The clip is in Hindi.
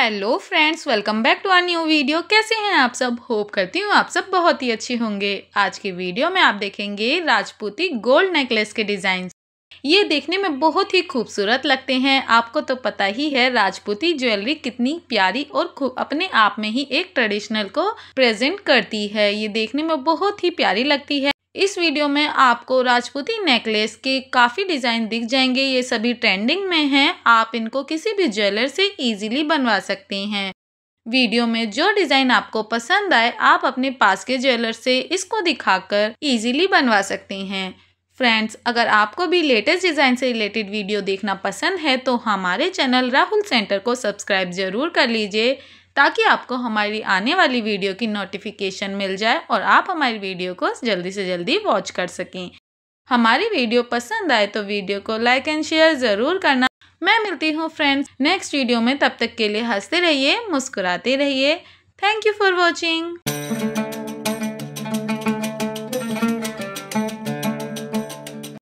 hello friends welcome back to our new video कैसे हैं आप सब होप करती हूँ आप सब बहुत ही अच्छे होंगे आज की वीडियो में आप देखेंगे राजपूती गोल्ड नेकलेस के डिज़ाइन ये देखने में बहुत ही खूबसूरत लगते हैं आपको तो पता ही है राजपूती ज्वेलरी कितनी प्यारी और खूब अपने आप में ही एक ट्रेडिशनल को प्रेजेंट करती है ये देखने में बहुत ही प्यारी लगती है इस वीडियो में आपको राजपूती नेकलेस के काफ़ी डिज़ाइन दिख जाएंगे ये सभी ट्रेंडिंग में हैं आप इनको किसी भी ज्वेलर से इजीली बनवा सकते हैं वीडियो में जो डिज़ाइन आपको पसंद आए आप अपने पास के ज्वेलर से इसको दिखाकर इजीली बनवा सकते हैं फ्रेंड्स अगर आपको भी लेटेस्ट डिज़ाइन से रिलेटेड वीडियो देखना पसंद है तो हमारे चैनल राहुल सेंटर को सब्सक्राइब ज़रूर कर लीजिए ताकि आपको हमारी आने वाली वीडियो की नोटिफिकेशन मिल जाए और आप हमारी वीडियो को जल्दी से जल्दी वॉच कर सकें हमारी वीडियो पसंद आए तो वीडियो को लाइक एंड शेयर ज़रूर करना मैं मिलती हूँ फ्रेंड्स नेक्स्ट वीडियो में तब तक के लिए हंसते रहिए मुस्कुराते रहिए थैंक यू फॉर वॉचिंग